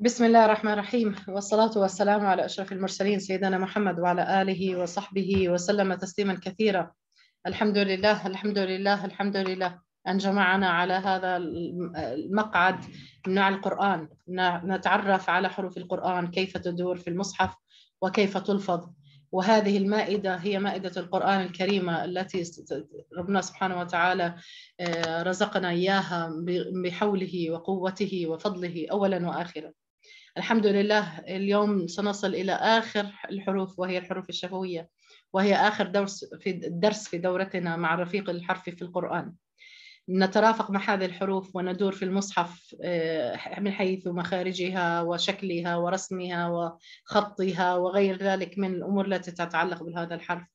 بسم الله الرحمن الرحيم والصلاة والسلام على أشرف المرسلين سيدنا محمد وعلى آله وصحبه وسلم تسليما كثيرا الحمد لله الحمد لله الحمد لله أن جمعنا على هذا المقعد مع القرآن نتعرف على حروف القرآن كيف تدور في المصحف وكيف تلفظ وهذه المائدة هي مائدة القرآن الكريمة التي ربنا سبحانه وتعالى آه، رزقنا إياها بحوله وقوته وفضله أولا وآخرا الحمد لله اليوم سنصل إلى آخر الحروف وهي الحروف الشفوية وهي آخر درس في الدرس في دورتنا مع الرفيق الحرفي في القرآن نترافق مع هذه الحروف وندور في المصحف آه، من حيث مخارجها وشكلها ورسمها وخطها وغير ذلك من الأمور التي تتعلق بهذا الحرف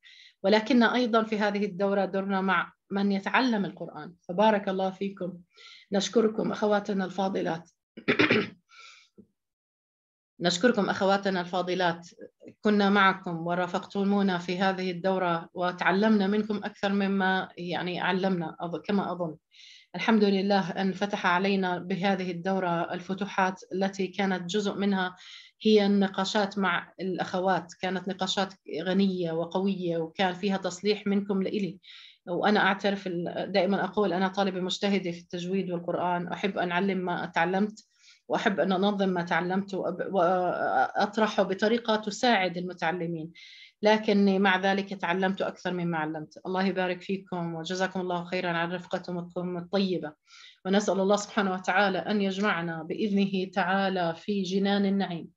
ولكن أيضا في هذه الدورة درنا مع من يتعلم القرآن فبارك الله فيكم نشكركم أخواتنا الفاضلات نشكركم اخواتنا الفاضلات كنا معكم ورافقتمونا في هذه الدوره وتعلمنا منكم اكثر مما يعني علمنا كما اظن الحمد لله ان فتح علينا بهذه الدوره الفتوحات التي كانت جزء منها هي النقاشات مع الاخوات كانت نقاشات غنيه وقويه وكان فيها تصليح منكم لإلي وانا اعترف دائما اقول انا طالبه مجتهده في التجويد والقران احب ان اعلم ما تعلمت واحب ان انظم ما تعلمته واطرحه بطريقه تساعد المتعلمين لكني مع ذلك تعلمت اكثر مما علمت الله يبارك فيكم وجزاكم الله خيرا على رفقتكم الطيبه ونسال الله سبحانه وتعالى ان يجمعنا باذنه تعالى في جنان النعيم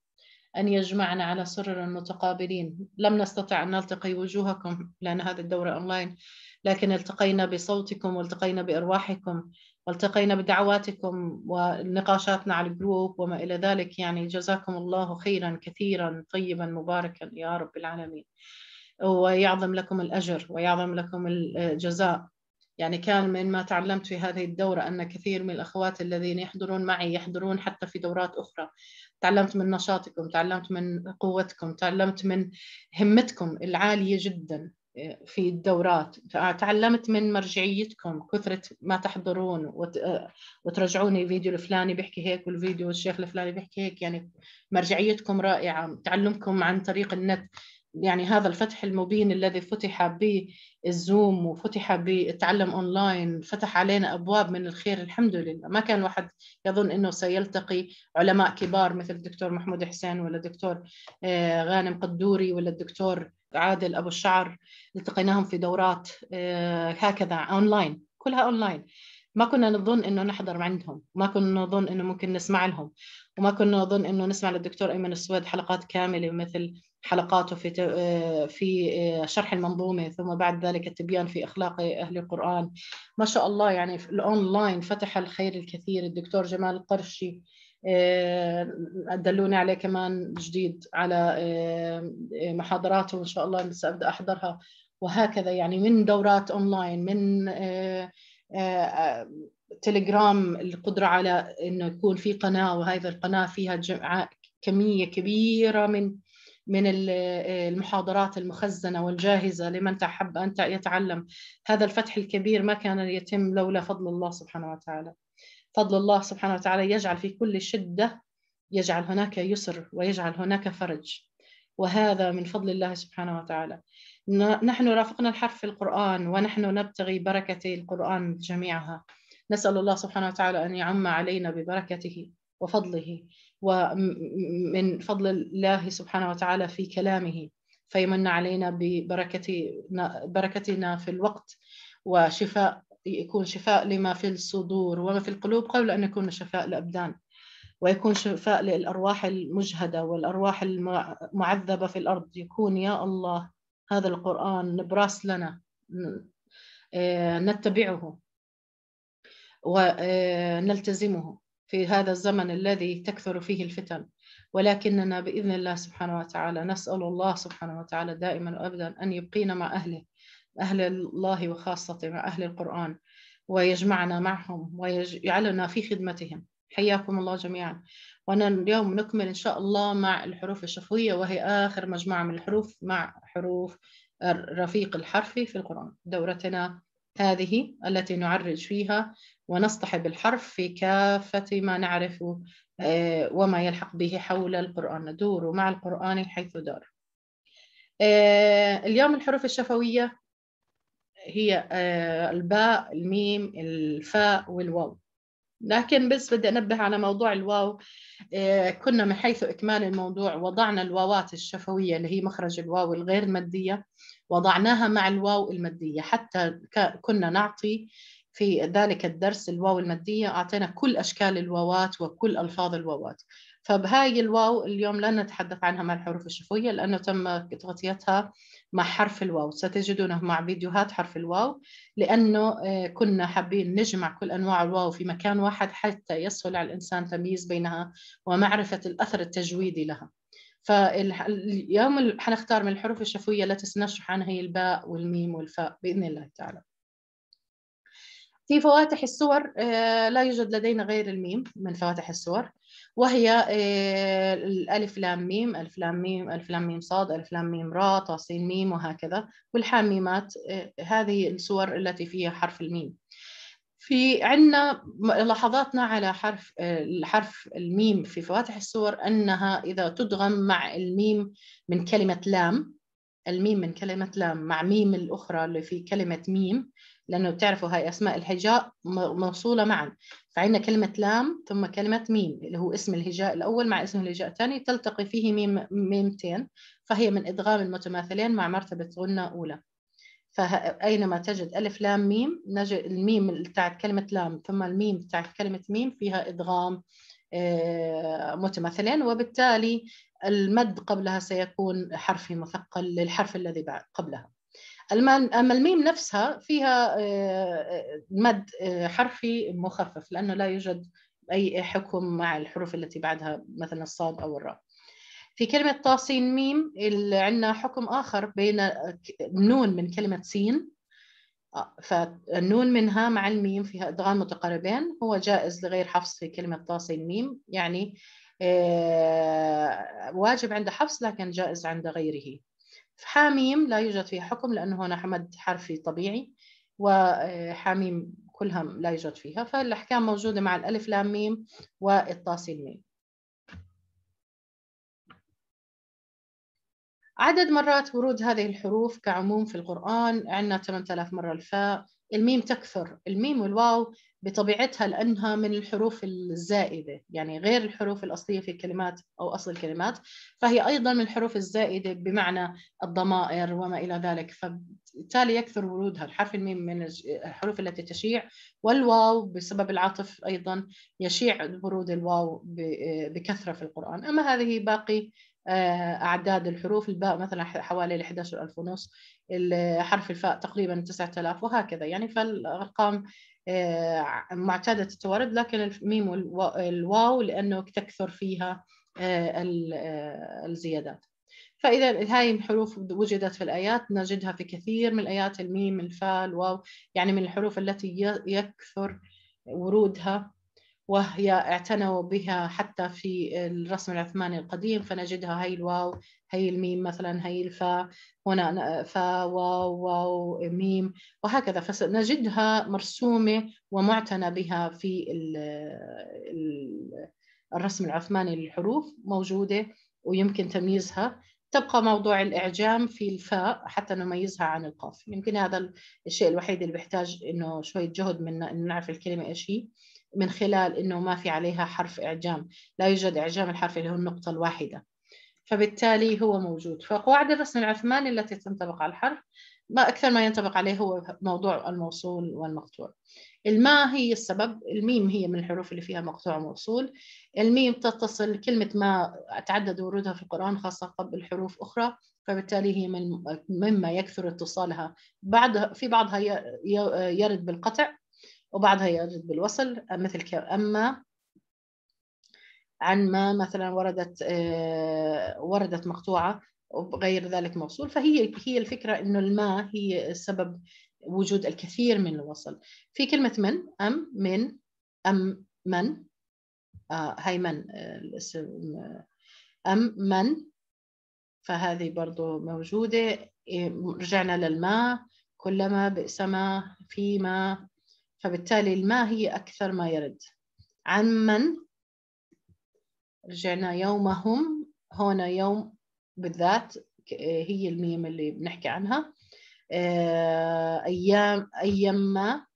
أن يجمعنا على سرر متقابلين لم نستطع أن نلتقي وجوهكم لأن هذا الدورة أونلاين لكن التقينا بصوتكم والتقينا بأرواحكم والتقينا بدعواتكم ونقاشاتنا على الجروب وما إلى ذلك يعني جزاكم الله خيرا كثيرا طيبا مباركا يا رب العالمين ويعظم لكم الأجر ويعظم لكم الجزاء يعني كان مما تعلمت في هذه الدورة أن كثير من الأخوات الذين يحضرون معي يحضرون حتى في دورات أخرى تعلمت من نشاطكم تعلمت من قوتكم تعلمت من همتكم العالية جدا في الدورات تعلمت من مرجعيتكم كثرة ما تحضرون وترجعوني فيديو الفلاني بيحكي هيك والفيديو الشيخ الفلاني بيحكي هيك يعني مرجعيتكم رائعة تعلمكم عن طريق النت يعني هذا الفتح المبين الذي فتح بالزوم وفتح بالتعلم اونلاين فتح علينا ابواب من الخير الحمد لله ما كان واحد يظن انه سيلتقي علماء كبار مثل الدكتور محمود حسين ولا الدكتور آه، غانم قدوري ولا الدكتور عادل ابو الشعر التقيناهم في دورات آه، هكذا اونلاين كلها اونلاين ما كنا نظن انه نحضر عندهم ما كنا نظن انه ممكن نسمع لهم وما كنا نظن انه نسمع للدكتور ايمن السويد حلقات كامله مثل حلقاته في آه، في آه، شرح المنظومه ثم بعد ذلك التبيان في اخلاق اهل القران ما شاء الله يعني الاونلاين فتح الخير الكثير الدكتور جمال القرشي آه، دلوني عليه كمان جديد على آه، محاضراته وان شاء الله لسه ابدا احضرها وهكذا يعني من دورات اونلاين من آه، تليجرام القدره على انه يكون في قناه وهذه القناه فيها كميه كبيره من من المحاضرات المخزنة والجاهزة لمن تحب أن يتعلم هذا الفتح الكبير ما كان يتم لولا فضل الله سبحانه وتعالى فضل الله سبحانه وتعالى يجعل في كل شدة يجعل هناك يسر ويجعل هناك فرج وهذا من فضل الله سبحانه وتعالى نحن رافقنا الحرف في القرآن ونحن نبتغي بركة القرآن جميعها نسأل الله سبحانه وتعالى أن يعم علينا ببركته وفضله ومن فضل الله سبحانه وتعالى في كلامه فيمن علينا ببركتنا بركتنا في الوقت وشفاء يكون شفاء لما في الصدور وما في القلوب قبل أن يكون شفاء الأبدان ويكون شفاء للأرواح المجهدة والأرواح المعذبة في الأرض يكون يا الله هذا القرآن نبراس لنا آه، نتبعه ونلتزمه آه، في هذا الزمن الذي تكثر فيه الفتن ولكننا بإذن الله سبحانه وتعالى نسأل الله سبحانه وتعالى دائما وأبدا أن يبقينا مع أهله أهل الله وخاصة مع أهل القرآن ويجمعنا معهم ويجعلنا في خدمتهم حياكم الله جميعا وأنا اليوم نكمل إن شاء الله مع الحروف الشفوية وهي آخر مجموعة من الحروف مع حروف الرفيق الحرفي في القرآن دورتنا هذه التي نعرج فيها ونصطحب الحرف في كافة ما نعرف آه، وما يلحق به حول القرآن ندور مع القرآن حيث دار آه، اليوم الحروف الشفوية هي آه، الباء الميم الفاء والواو لكن بس بدي أنبه على موضوع الواو آه، كنا من حيث إكمال الموضوع وضعنا الواوات الشفوية اللي هي مخرج الواو الغير مادية وضعناها مع الواو المادية حتى كنا نعطي في ذلك الدرس الواو المادية أعطينا كل أشكال الواوات وكل ألفاظ الواوات فبهاي الواو اليوم لن نتحدث عنها مع الحروف الشفوية لأنه تم تغطيتها مع حرف الواو ستجدونه مع فيديوهات حرف الواو لأنه آه، كنا حابين نجمع كل أنواع الواو في مكان واحد حتى يسهل على الإنسان تمييز بينها ومعرفة الأثر التجويدي لها فاليوم حنختار من الحروف الشفوية التي سنشرح عنها هي الباء والميم والفاء بإذن الله تعالى في فواتح السور آه، لا يوجد لدينا غير الميم من فواتح السور وهي آه، الألف لام ميم ألف لام ميم ألف لام ميم صاد ألف لام ميم را طاسين ميم وهكذا والحاميمات آه، هذه الصور التي فيها حرف الميم في عندنا ملاحظاتنا على حرف الحرف آه، الميم في فواتح السور أنها إذا تدغم مع الميم من كلمة لام الميم من كلمة لام مع ميم الأخرى اللي في كلمة ميم لأنه بتعرفوا هاي أسماء الهجاء موصولة معا فعندنا كلمة لام ثم كلمة ميم اللي هو اسم الهجاء الأول مع اسم الهجاء الثاني تلتقي فيه ميم ميمتين فهي من إدغام المتماثلين مع مرتبة غنة أولى فأينما تجد ألف لام ميم نجد الميم بتاعت كلمة لام ثم الميم بتاعت كلمة ميم فيها إدغام آه، متماثلين وبالتالي المد قبلها سيكون حرفي مثقل للحرف الذي قبلها أما الميم نفسها فيها آه، آه، مد آه، حرفي مخفف لأنه لا يوجد أي حكم مع الحروف التي بعدها مثلا الصاد أو الراء في كلمة طاسين ميم عندنا حكم آخر بين نون من كلمة سين فالنون منها مع الميم فيها إدغام متقاربين هو جائز لغير حفص في كلمة طاسين ميم يعني واجب عند حفص لكن جائز عند غيره حاميم لا يوجد فيها حكم لأنه هنا حمد حرفي طبيعي وحاميم كلها لا يوجد فيها فالأحكام موجودة مع الألف لام ميم والطاسين ميم عدد مرات ورود هذه الحروف كعموم في القرآن عندنا 8000 مرة الفاء الميم تكثر الميم والواو بطبيعتها لأنها من الحروف الزائدة يعني غير الحروف الأصلية في الكلمات أو أصل الكلمات فهي أيضا من الحروف الزائدة بمعنى الضمائر وما إلى ذلك فبالتالي يكثر ورودها الحرف الميم من الحروف التي تشيع والواو بسبب العطف أيضا يشيع ورود الواو بكثرة في القرآن أما هذه باقي آه، أعداد الحروف الباء مثلا حوالي 11000 ونص حرف الفاء تقريبا 9000 وهكذا يعني فالأرقام آه، معتادة التوارد لكن الميم والواو لأنه تكثر فيها آه، الزيادات فإذا هاي الحروف وجدت في الآيات نجدها في كثير من الآيات الميم الفاء الواو يعني من الحروف التي يكثر ورودها وهي اعتنوا بها حتى في الرسم العثماني القديم فنجدها هي الواو هي الميم مثلا هي الفا هنا فا واو واو ميم وهكذا فنجدها مرسومة ومعتنى بها في الرسم العثماني للحروف موجودة ويمكن تمييزها تبقى موضوع الإعجام في الفاء حتى نميزها عن القاف يمكن هذا الشيء الوحيد اللي بيحتاج إنه شوية جهد من نعرف الكلمة إيش هي من خلال انه ما في عليها حرف اعجام لا يوجد اعجام الحرف اللي هو النقطه الواحده فبالتالي هو موجود فقواعد الرسم العثماني التي تنطبق على الحرف ما أكثر ما ينطبق عليه هو موضوع الموصول والمقطوع الما هي السبب الميم هي من الحروف اللي فيها مقطوع وموصول الميم تتصل كلمة ما تعدد ورودها في القرآن خاصة قبل حروف أخرى فبالتالي هي من مما يكثر اتصالها بعض في بعضها يرد بالقطع وبعضها يرد بالوصل مثل أما عن ما مثلا وردت آه، وردت مقطوعة وغير ذلك موصول فهي هي الفكرة إنه الماء هي سبب وجود الكثير من الوصل في كلمة من أم من أم من آه هاي من آه، الاسم آه، أم من فهذه برضو موجودة إيه، رجعنا للما كلما بئسما فيما فبالتالي الما هي أكثر ما يرد عن من رجعنا يومهم هنا يوم بالذات هي الميم اللي بنحكي عنها آه، أيام أيما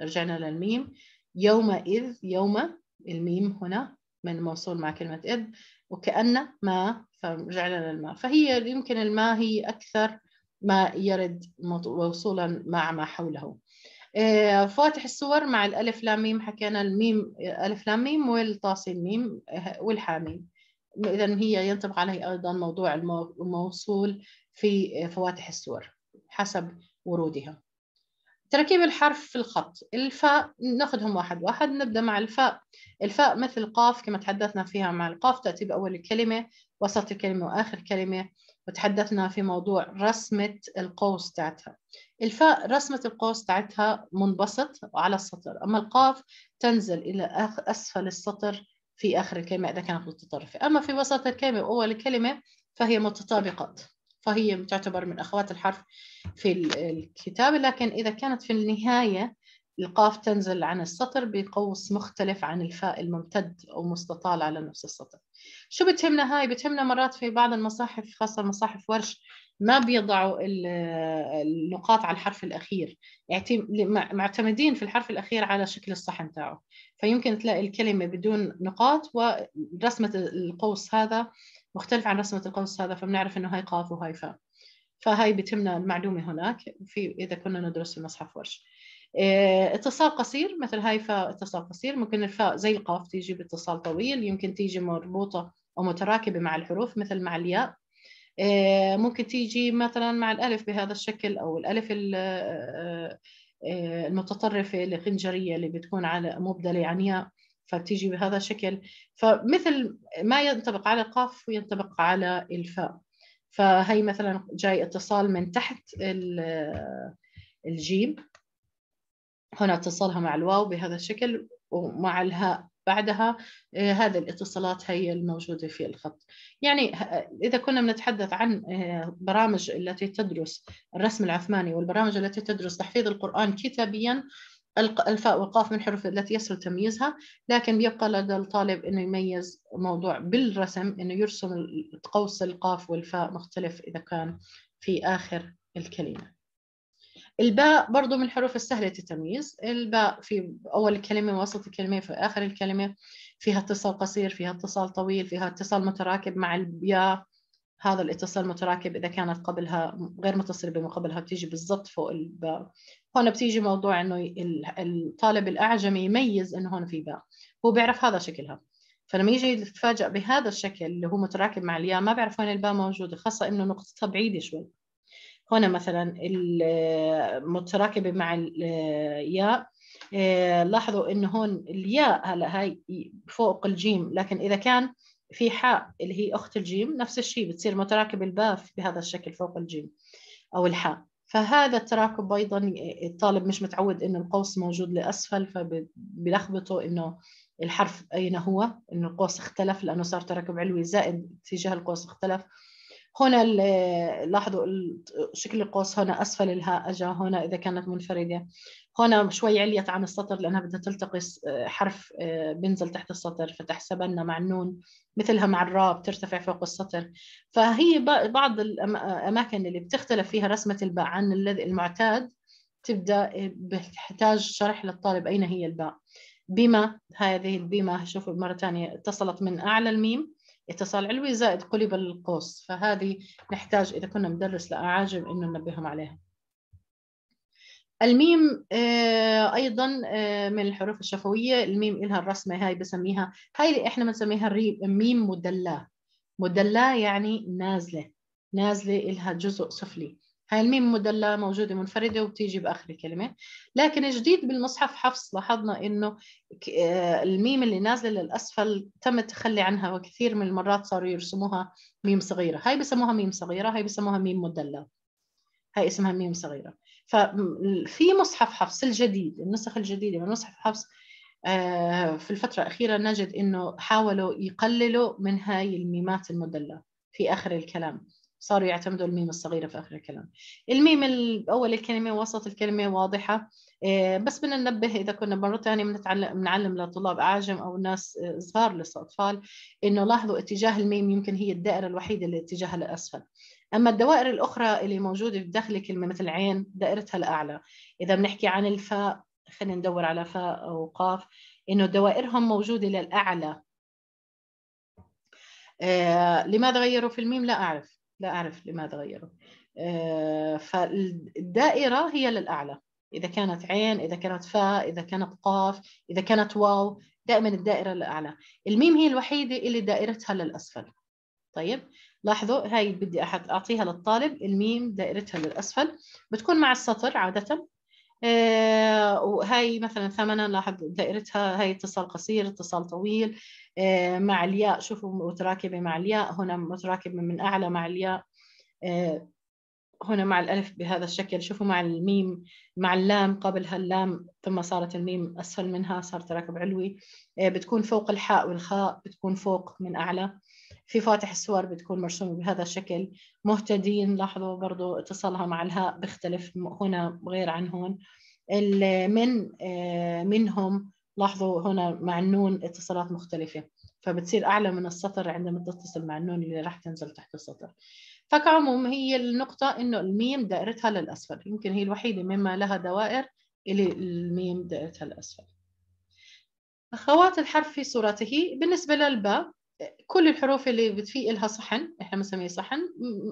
رجعنا للميم يومئذ يوم الميم هنا من موصول مع كلمة إذ وكأن ما فرجعنا للما فهي يمكن الماء هي أكثر ما يرد وصولا مع ما حوله آه، فواتح السور مع الألف لام ميم حكينا الميم ألف لام ميم والطاسين ميم آه، والحاميم إذا هي ينطبق عليه أيضا موضوع الموصول في آه، فواتح السور حسب ورودها تركيب الحرف في الخط الفاء ناخذهم واحد واحد نبدا مع الفاء الفاء مثل قاف كما تحدثنا فيها مع القاف تاتي باول الكلمه وسط الكلمه واخر كلمه وتحدثنا في موضوع رسمة القوس تاعتها الفاء رسمة القوس تاعتها منبسط على السطر أما القاف تنزل إلى أسفل السطر في آخر الكلمة إذا كانت متطرفة أما في وسط الكلمة وأول الكلمة فهي متطابقات فهي تعتبر من أخوات الحرف في الكتاب لكن إذا كانت في النهاية القاف تنزل عن السطر بقوس مختلف عن الفاء الممتد أو مستطال على نفس السطر شو بتهمنا هاي؟ بتهمنا مرات في بعض المصاحف خاصة مصاحف ورش ما بيضعوا النقاط على الحرف الأخير معتمدين في الحرف الأخير على شكل الصحن تاعه فيمكن تلاقي الكلمة بدون نقاط ورسمة القوس هذا مختلف عن رسمة القوس هذا فبنعرف إنه هاي قاف وهاي فاء فهاي بتهمنا المعلومة هناك في إذا كنا ندرس في مصحف ورش آه، اتصال قصير مثل هاي فاء اتصال قصير ممكن الفاء زي القاف تيجي باتصال طويل يمكن تيجي مربوطة أو متراكبة مع الحروف مثل مع الياء آه، ممكن تيجي مثلا مع الألف بهذا الشكل أو الألف آه، المتطرفة الخنجرية اللي بتكون على مبدلة عن ياء فبتيجي بهذا الشكل فمثل ما ينطبق على القاف وينطبق على الفاء فهي مثلا جاي اتصال من تحت الجيم هنا اتصالها مع الواو بهذا الشكل ومع الهاء بعدها آه، هذه الاتصالات هي الموجودة في الخط يعني آه، إذا كنا بنتحدث عن آه، برامج التي تدرس الرسم العثماني والبرامج التي تدرس تحفيظ القرآن كتابيا الفاء والقاف من حروف التي يسهل تمييزها لكن يبقى لدى الطالب انه يميز موضوع بالرسم انه يرسم قوس القاف والفاء مختلف اذا كان في اخر الكلمه الباء برضو من الحروف السهلة التمييز الباء في أول الكلمة ووسط الكلمة في آخر الكلمة فيها اتصال قصير فيها اتصال طويل فيها اتصال متراكب مع الياء هذا الاتصال متراكب إذا كانت قبلها غير متصلة بما قبلها بتيجي بالضبط فوق الباء هون بتيجي موضوع إنه الطالب الأعجمي يميز إنه هون في باء هو بيعرف هذا شكلها فلما يجي يتفاجأ بهذا الشكل اللي هو متراكب مع الياء ما بيعرف وين الباء موجودة خاصة إنه نقطتها بعيدة شوي هنا مثلا المتراكبه مع الياء إيه، لاحظوا انه هون الياء هلا هاي فوق الجيم لكن اذا كان في حاء اللي هي اخت الجيم نفس الشيء بتصير متراكب الباء بهذا الشكل فوق الجيم او الحاء فهذا التراكب ايضا الطالب مش متعود انه القوس موجود لاسفل فبلخبطه انه الحرف اين هو انه القوس اختلف لانه صار تراكب علوي زائد اتجاه القوس اختلف هنا لاحظوا شكل القوس هنا أسفل الهاء اجا هنا إذا كانت منفردة هنا شوي عليت عن السطر لأنها بدها تلتقي حرف آه، بنزل تحت السطر فتحسبنا مع النون مثلها مع الراء بترتفع فوق السطر فهي بعض الأماكن اللي بتختلف فيها رسمة الباء عن الذي المعتاد تبدأ بتحتاج شرح للطالب أين هي الباء بما هذه البيما شوفوا مرة ثانية اتصلت من أعلى الميم اتصال علوي زائد قلب القوس فهذه نحتاج إذا كنا مدرس لأعاجم إنه ننبههم عليها الميم آه، ايضا آه، من الحروف الشفويه الميم لها الرسمه هاي بسميها هاي اللي احنا بنسميها الميم مدلاه مدلاه يعني نازله نازله لها جزء سفلي هاي الميم مدلة موجودة منفردة وبتيجي بآخر الكلمة لكن الجديد بالمصحف حفص لاحظنا إنه آه، الميم اللي نازلة للأسفل تم التخلي عنها وكثير من المرات صاروا يرسموها ميم صغيرة هاي بسموها ميم صغيرة هاي بسموها ميم مدلة هاي اسمها ميم صغيرة ففي مصحف حفص الجديد النسخ الجديدة من مصحف حفص آه، في الفترة الأخيرة نجد إنه حاولوا يقللوا من هاي الميمات المدلة في آخر الكلام صاروا يعتمدوا الميم الصغيره في اخر الكلام الميم باول الكلمه وسط الكلمه واضحه آه، بس بدنا ننبه اذا كنا مره ثانيه بنتعلم بنعلم لطلاب اعاجم او ناس آه، صغار لسه اطفال انه لاحظوا اتجاه الميم يمكن هي الدائره الوحيده اللي اتجاهها لاسفل اما الدوائر الاخرى اللي موجوده في داخل الكلمه مثل عين دائرتها الاعلى اذا بنحكي عن الفاء خلينا ندور على فاء او قاف انه دوائرهم موجوده للاعلى آه لماذا غيروا في الميم لا اعرف لا أعرف لماذا غيره آه، فالدائرة هي للأعلى إذا كانت عين إذا كانت فاء إذا كانت قاف إذا كانت واو دائما الدائرة للأعلى الميم هي الوحيدة اللي دائرتها للأسفل طيب لاحظوا هاي بدي أحد أعطيها للطالب الميم دائرتها للأسفل بتكون مع السطر عادة آه، وهي مثلا ثمنا لاحظ دائرتها هي اتصال قصير اتصال طويل آه، مع الياء شوفوا متراكبة مع الياء هنا متراكبة من أعلى مع الياء آه، هنا مع الألف بهذا الشكل شوفوا مع الميم مع اللام قبلها اللام ثم صارت الميم أسفل منها صار تراكب علوي آه، بتكون فوق الحاء والخاء بتكون فوق من أعلى في فاتح السور بتكون مرسومة بهذا الشكل مهتدين لاحظوا برضو اتصالها مع الهاء بيختلف هنا غير عن هون من منهم لاحظوا هنا مع النون اتصالات مختلفة فبتصير أعلى من السطر عندما تتصل مع النون اللي راح تنزل تحت السطر فكعموم هي النقطة إنه الميم دائرتها للأسفل يمكن هي الوحيدة مما لها دوائر اللي الميم دائرتها للأسفل أخوات الحرف في صورته بالنسبة للباء كل الحروف اللي بتفيق لها صحن احنا بنسميه صحن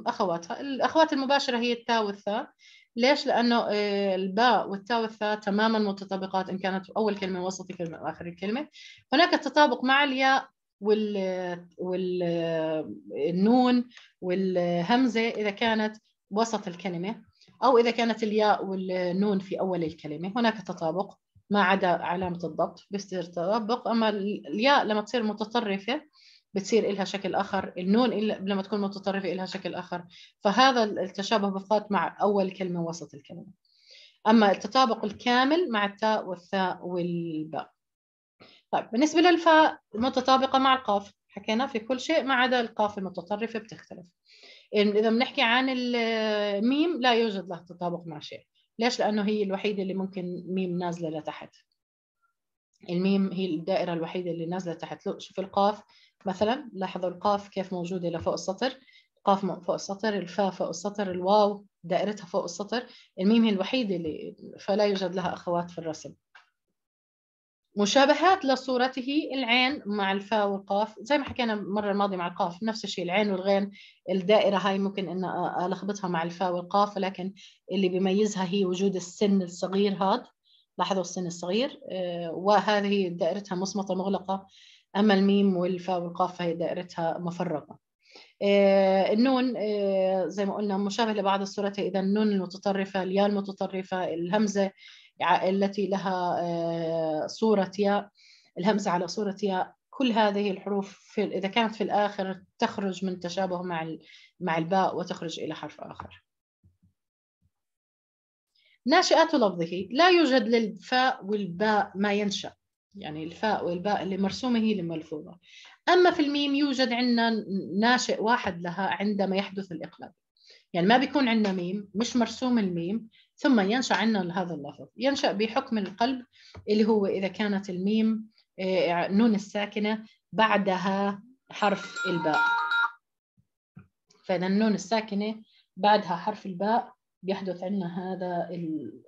اخواتها الاخوات المباشره هي التاء والثاء ليش؟ لأنه آه، الباء والتاء والثاء تماما متطابقات إن كانت أول كلمة وسط كلمة أو آخر الكلمة هناك تطابق مع الياء وال والنون آه، والهمزة إذا كانت وسط الكلمة أو إذا كانت الياء والنون في أول الكلمة هناك تطابق ما عدا علامة الضبط بيصير تطابق أما الياء لما تصير متطرفة بتصير لها شكل اخر النون لما تكون متطرفه لها شكل اخر فهذا التشابه بفات مع اول كلمه وسط الكلمه اما التطابق الكامل مع التاء والثاء والباء طيب بالنسبه للفاء متطابقه مع القاف حكينا في كل شيء ما عدا القاف المتطرفه بتختلف اذا بنحكي عن الميم لا يوجد لها تطابق مع شيء ليش لانه هي الوحيده اللي ممكن ميم نازله لتحت الميم هي الدائره الوحيده اللي نازله تحت شوف القاف مثلا لاحظوا القاف كيف موجودة لفوق السطر القاف فوق السطر الفاء فوق السطر الواو دائرتها فوق السطر الميم هي الوحيدة اللي فلا يوجد لها أخوات في الرسم مشابهات لصورته العين مع الفاء والقاف زي ما حكينا المرة الماضية مع القاف نفس الشيء العين والغين الدائرة هاي ممكن أن ألخبطها مع الفاء والقاف ولكن اللي بيميزها هي وجود السن الصغير هذا لاحظوا السن الصغير آه، وهذه دائرتها مصمطه مغلقة أما الميم والفاء والقاف فهي دائرتها مفرغة آه، النون آه، زي ما قلنا مشابه لبعض الصورات إذا النون المتطرفة الياء المتطرفة الهمزة التي لها آه، صورة ياء الهمزة على صورة ياء كل هذه الحروف في إذا كانت في الآخر تخرج من تشابه مع مع الباء وتخرج إلى حرف آخر ناشئات لفظه لا يوجد للفاء والباء ما ينشأ يعني الفاء والباء اللي مرسومة هي اللي ملفوظة أما في الميم يوجد عندنا ناشئ واحد لها عندما يحدث الإقلاب يعني ما بيكون عندنا ميم مش مرسوم الميم ثم ينشأ عندنا هذا اللفظ ينشأ بحكم القلب اللي هو إذا كانت الميم آه، نون الساكنة بعدها حرف الباء فإذا النون الساكنة بعدها حرف الباء بيحدث عندنا هذا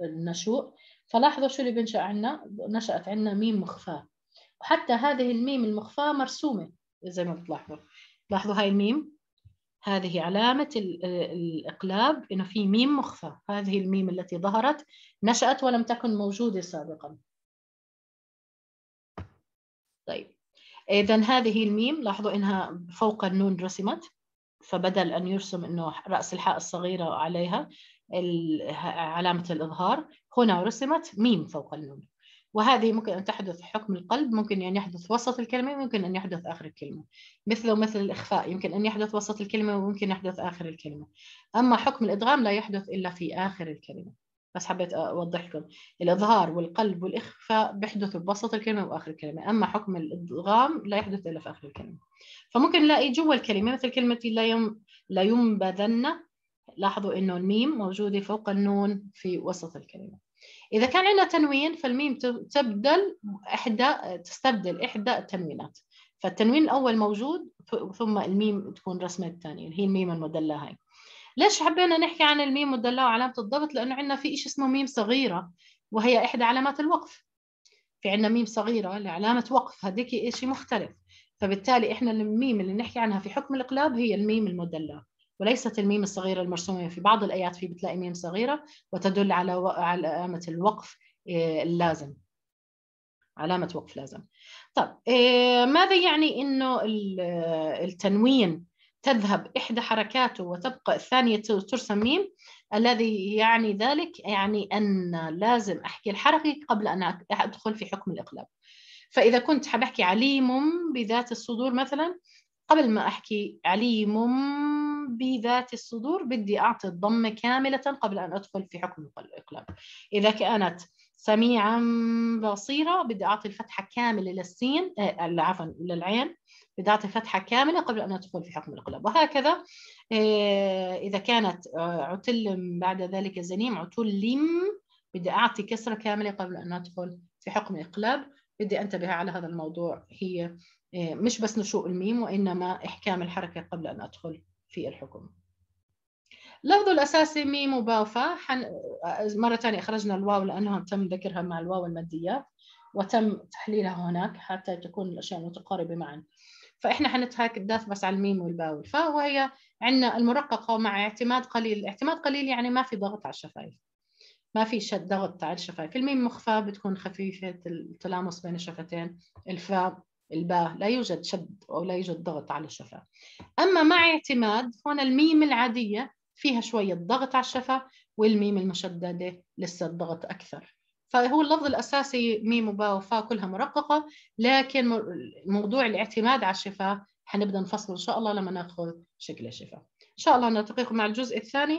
النشوء فلاحظوا شو اللي بنشأ عنا نشأت عنا ميم مخفاة وحتى هذه الميم المخفاة مرسومة زي ما بتلاحظوا لاحظوا هاي الميم هذه علامة الإقلاب إنه في ميم مخفى هذه الميم التي ظهرت نشأت ولم تكن موجودة سابقا طيب إذا هذه الميم لاحظوا إنها فوق النون رسمت فبدل أن يرسم إنه رأس الحاء الصغيرة عليها علامة الإظهار هنا رسمت ميم فوق النون وهذه ممكن أن تحدث حكم القلب ممكن أن يحدث وسط الكلمة ممكن أن يحدث آخر الكلمة مثله مثل الإخفاء يمكن أن يحدث وسط الكلمة وممكن أن يحدث آخر الكلمة أما حكم الإدغام لا يحدث إلا في آخر الكلمة بس حبيت أوضح لكم الإظهار والقلب والإخفاء بيحدثوا بوسط الكلمة وآخر الكلمة أما حكم الإدغام لا يحدث إلا في آخر الكلمة فممكن نلاقي جوا الكلمة مثل كلمة لا يم لا ينبذن لاحظوا انه الميم موجوده فوق النون في وسط الكلمه اذا كان عندنا تنوين فالميم تبدل احدى تستبدل احدى التنوينات فالتنوين الاول موجود ثم الميم تكون رسمه الثانيه اللي هي الميم المدلله هاي ليش حبينا نحكي عن الميم المدلعه وعلامه الضبط لانه عندنا في شيء اسمه ميم صغيره وهي احدى علامات الوقف في عندنا ميم صغيره لعلامه وقف هذيك شيء مختلف فبالتالي احنا الميم اللي نحكي عنها في حكم الاقلاب هي الميم المدلله وليست الميم الصغيرة المرسومة في بعض الآيات في بتلاقي ميم صغيرة وتدل على علامة الوقف آه، اللازم علامة وقف لازم طب آه، ماذا يعني أنه آه، التنوين تذهب إحدى حركاته وتبقى الثانية ترسم ميم الذي يعني ذلك يعني أن لازم أحكي الحركة قبل أن أدخل في حكم الإقلاب فإذا كنت حبحكي عليم بذات الصدور مثلا قبل ما أحكي عليم بذات الصدور بدي أعطي الضمة كاملة قبل أن أدخل في حكم الإقلاب إذا كانت سميعا بصيرة بدي أعطي الفتحة كاملة للسين آه، عفوا للعين بدي أعطي فتحة كاملة قبل أن أدخل في حكم الإقلاب وهكذا آه، إذا كانت آه، عتل بعد ذلك زنيم لم بدي أعطي كسرة كاملة قبل أن أدخل في حكم الإقلاب بدي أنتبه على هذا الموضوع هي مش بس نشوء الميم وإنما إحكام الحركة قبل أن أدخل في الحكم لفظ الأساسي ميم وباو وفاء حن... مرة ثانية أخرجنا الواو لأنها تم ذكرها مع الواو الماديات وتم تحليلها هناك حتى تكون الأشياء متقاربة معا فإحنا حنتحدث بس على الميم والباو والفاء وهي عندنا المرققة مع اعتماد قليل الاعتماد قليل يعني ما في ضغط على الشفايف ما في شد ضغط على الشفايف الميم مخفى بتكون خفيفة التلامس بين الشفتين الفاء الباء لا يوجد شد أو لا يوجد ضغط على الشفاه أما مع اعتماد هون الميم العادية فيها شوية ضغط على الشفاه والميم المشددة لسه الضغط أكثر فهو اللفظ الأساسي ميم وباء وفاء كلها مرققة لكن موضوع الاعتماد على الشفاه حنبدأ نفصل إن شاء الله لما ناخذ شكل الشفاه إن شاء الله نلتقيكم مع الجزء الثاني